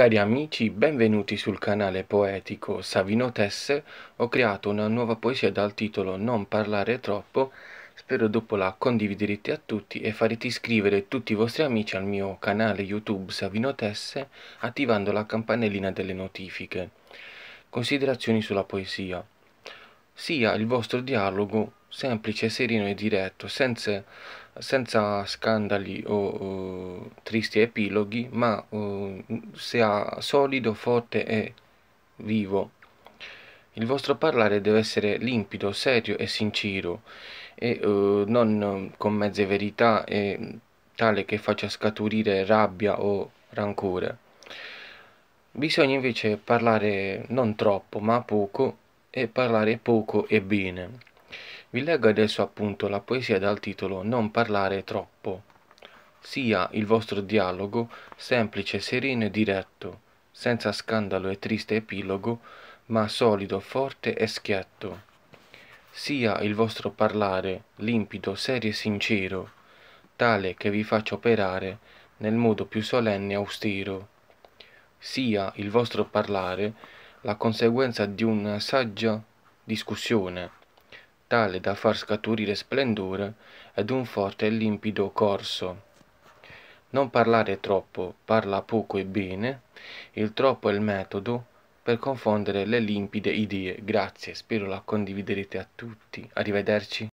Cari amici, benvenuti sul canale poetico Savino Tesse. Ho creato una nuova poesia dal titolo Non parlare troppo. Spero dopo la condividerete a tutti e farete iscrivere tutti i vostri amici al mio canale YouTube Savino Tesse attivando la campanellina delle notifiche. Considerazioni sulla poesia. Sia il vostro dialogo semplice, sereno e diretto, senza, senza scandali o, o tristi epiloghi, ma eh, uh, sia solido, forte e vivo. Il vostro parlare deve essere limpido, serio e sincero, e eh, non con mezze verità e tale che faccia scaturire rabbia o rancore. Bisogna invece parlare non troppo, ma poco, e parlare poco e bene. Vi leggo adesso appunto la poesia dal titolo Non parlare troppo. Sia il vostro dialogo semplice, sereno e diretto, senza scandalo e triste epilogo, ma solido, forte e schietto. Sia il vostro parlare limpido, serio e sincero, tale che vi faccia operare nel modo più solenne e austero. Sia il vostro parlare la conseguenza di una saggia discussione, tale da far scaturire splendore ed un forte e limpido corso. Non parlare troppo, parla poco e bene. Il troppo è il metodo per confondere le limpide idee. Grazie, spero la condividerete a tutti. Arrivederci.